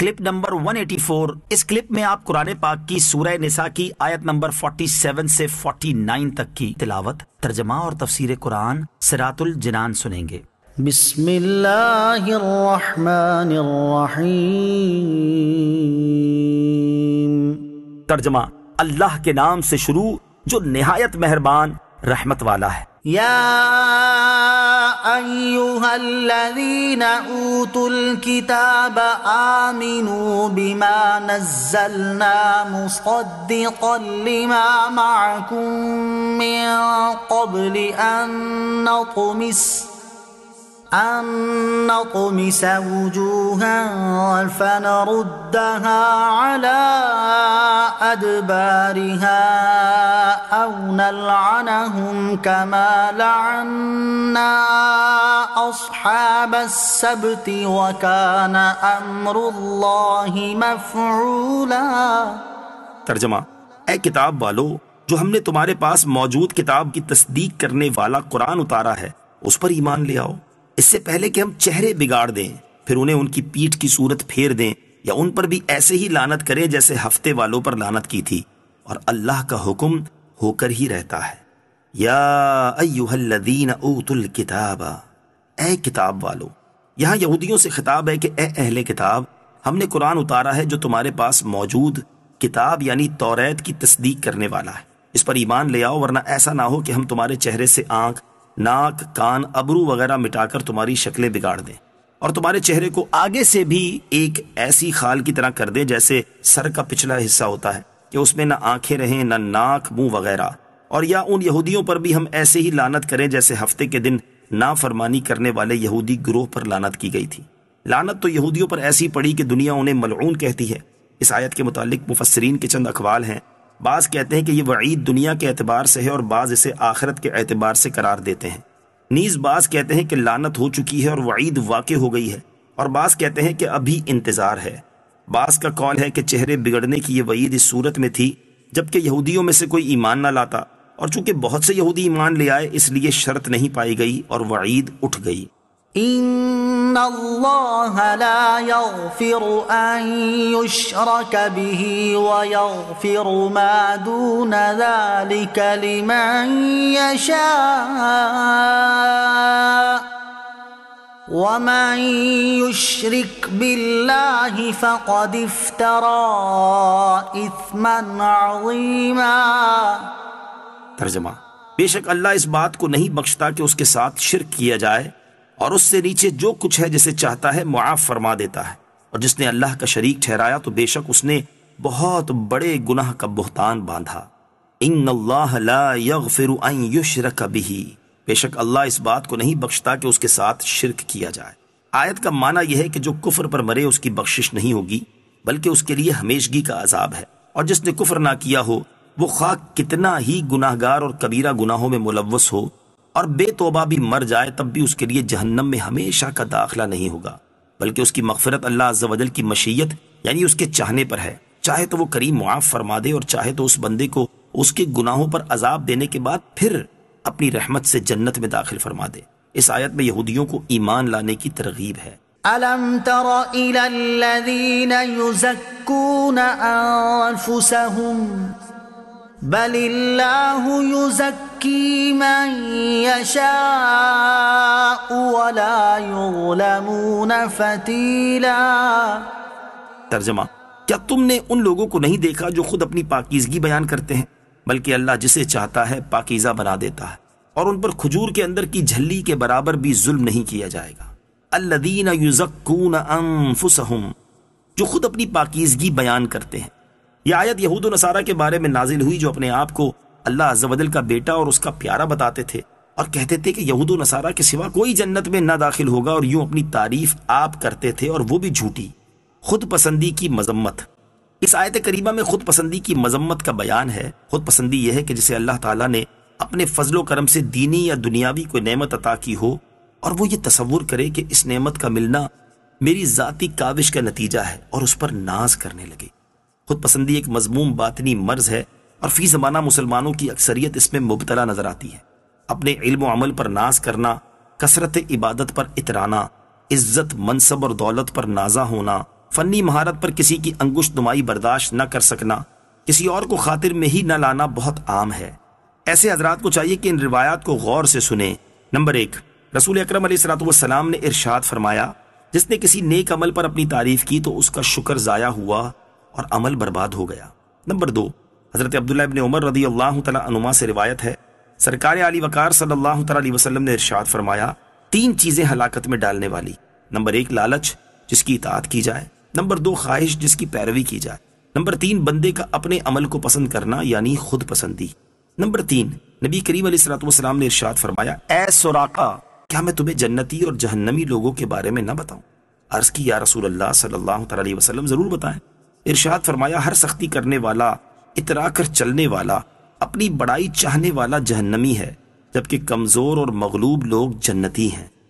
clip number 184 इस clip में आप कुरान पाक की सूरह निसा की आयत नंबर 47 से 49 तक की तिलावत तर्जमा और तफसीर कुरान सिरातुल जिनान सुनेंगे तर्जमा अल्लाह के नाम से शुरू जो नहायत मेहरबान رحمت والا ہے يا ايها الذين اوتوا الكتاب امنوا بما نزلنا مصدقا لما معكم من قبل ان نطمس أن نطمس وجوها فنردها على أدبارها أو نلعنهم كما لعنا أصحاب السبت وكان أمر الله مفعولا ترجمة أي كتاب بالو جو ہم نے تمہارے پاس موجود کتاب کی تصدیق کرنے والا قرآن اتارا ہے اس پر ایمان لے آؤ इससे पहले कि हम चेहरे बिगाड़ दें फिर उन्हें उनकी पीठ की सूरत फेर दें या उन पर भी ऐसे ही लानत करें जैसे हफ्ते वालों पर लानत की थी और अल्लाह का हुक्म होकर ही रहता है यादीन किताब ए किताब वालो यहाँ यहूदियों से खिताब है कि ए अहले किताब हमने कुरान उतारा है जो तुम्हारे पास मौजूद किताब यानी तौरेत की तस्दीक करने वाला है इस पर ईमान ले आओ वरना ऐसा ना हो कि हम तुम्हारे चेहरे से आंख नाक कान अबरू वगैरह मिटाकर तुम्हारी शक्लें बिगाड़ दें और तुम्हारे चेहरे को आगे से भी एक ऐसी खाल की तरह कर दे जैसे सर का पिछला हिस्सा होता है कि उसमें ना आंखें रहें ना नाक मुंह वगैरह और या उन यहूदियों पर भी हम ऐसे ही लानत करें जैसे हफ्ते के दिन नाफरमानी करने वाले यहूदी ग्रोह पर लानत की गई थी लानत तो यहूदियों पर ऐसी पड़ी कि दुनिया उन्हें मलून कहती है इस आयत के मुतालिक मुफसरीन के चंद अखबाल हैं बाज़ कहते हैं कि यह वईद दुनिया के एतबार से है और बाज़ इसे आखिरत के एतबार से करार देते हैं नीज़ बाज़ कहते हैं कि लानत हो चुकी है और वईद वाक़ हो गई है और बाज़ कहते हैं कि अभी इंतज़ार है बास का कौल है कि चेहरे बिगड़ने की यह वईद इस सूरत में थी जबकि यहूदियों में से कोई ईमान ना लाता और चूंकि बहुत से यहूदी ईमान ले आए इसलिए शर्त नहीं पाई गई और वईद उठ गई إن الله لا يغفر أن يشرك به ويغفر ما دون ذلك لمن يشاء ومن يشرك بالله فقد افترى إثما عظيما ترجمة बेशक अल्लाह इस बात को नहीं बख्शता कि उसके साथ शिरक किया जाए और उससे नीचे जो कुछ है जिसे चाहता है मुआफ़ फरमा देता है और जिसने अल्लाह का शरीक ठहराया तो बेशक उसने बहुत बड़े गुनाह का बोहतान बांधा इन फिर कभी बेशक अल्लाह इस बात को नहीं बख्शता कि उसके साथ शिरक किया जाए आयत का माना यह है कि जो कुफर पर मरे उसकी बख्शिश नहीं होगी बल्कि उसके लिए हमेशगी का अजाब है और जिसने कुफर ना किया हो वो खाक कितना ही गुनाहगार और कबीरा गुनाहों में मुलवस हो और बेतोबा भी मर जाए तब भी उसके लिए जहन्नम में हमेशा का दाखिला नहीं होगा बल्कि उसकी मफफरत अल्लाह अजल की मशीयत यानी उसके चाहने पर है चाहे तो वो करीम मुआफ़ फरमा दे और चाहे तो उस बंदे को उसके गुनाहों पर अजाब देने के बाद फिर अपनी रहमत से जन्नत में दाखिल फरमा दे इस आयत में यहूदियों को ईमान लाने की तरगीब है ألم تر إلى الذين يزكون बल युजक्की मन यशा फतीला तर्जमा क्या तुमने उन लोगों को नहीं देखा जो खुद अपनी पाकिजगी बयान करते हैं बल्कि अल्लाह जिसे चाहता है पाकिजा बना देता है और उन पर खजूर के अंदर की झल्ली के बराबर भी जुल्म नहीं किया जाएगा अल्लदीन युजक्कून अनफुसहुम जो खुद अपनी पाकिजगी बयान करते हैं यह आयत यहूद नसारा के बारे में नाजिल हुई जो अपने आप को अल्लाह अजबदल का बेटा और उसका प्यारा बताते थे और कहते थे कि यहूद नसारा के सिवा कोई जन्नत में ना दाखिल होगा और यूं अपनी तारीफ आप करते थे और वो भी झूठी खुद पसंदी की मजम्मत इस आयत करीबा में खुद पसंदी की मजम्मत का बयान है खुद पसंदी यह है कि जिसे अल्लाह ताला ने अपने फजलो करम से दीनी या दुनियावी कोई नमत अता की हो और वो ये तस्वुर करे कि इस नमत का मिलना मेरी जाती काविश का नतीजा है और उस पर नाज करने लगे खुद पसंदी एक मजमूम बातनी मर्ज है और फी जमाना मुसलमानों की अक्सरियत इसमें मुबतला नजर आती है अपने इल्म अमल पर नाज करना कसरत इबादत पर इतराना इज्जत मनसब और दौलत पर नाजा होना फनी महारत पर किसी की अंगुश नुमाई बर्दाश्त न कर सकना किसी और को खातिर में ही न लाना बहुत आम है ऐसे हजरात को चाहिए कि इन रिवायात को गौर से सुने नंबर एक रसूल अक्रम सलाम ने इरशाद फरमाया जिसने किसी नेक अमल पर अपनी तारीफ की तो उसका शुक्र ज़ाया हुआ और अमल बर्बाद हो गया नंबर दो हज़रत अब्दुल्ला उमर रदी अल्लाह तुमा से रिवायत है सरकार अली वकार सल्लल्लाहु ने इरशाद फरमाया तीन चीज़ें हलाकत में डालने वाली नंबर एक लालच जिसकी इतात की जाए नंबर दो ख्वाहिश जिसकी पैरवी की जाए नंबर तीन बंदे का अपने अमल को पसंद करना यानी खुद पसंदी नंबर तीन नबी करीम सलाम ने इरशाद फरमाया ए सोराका क्या मैं तुम्हें जन्नती और जहन्नमी लोगों के बारे में न बताऊं अर्ज की या रसूल अल्लाह सल्लल्लाहु जरूर बताएं इर्शाद फरमाया हर सख्ती करने वाला इतरा कर चलने वाला अपनी बड़ाई चाहने वाला जहन्नमी है जबकि कमज़ोर और मगलूब लोग जन्नती हैं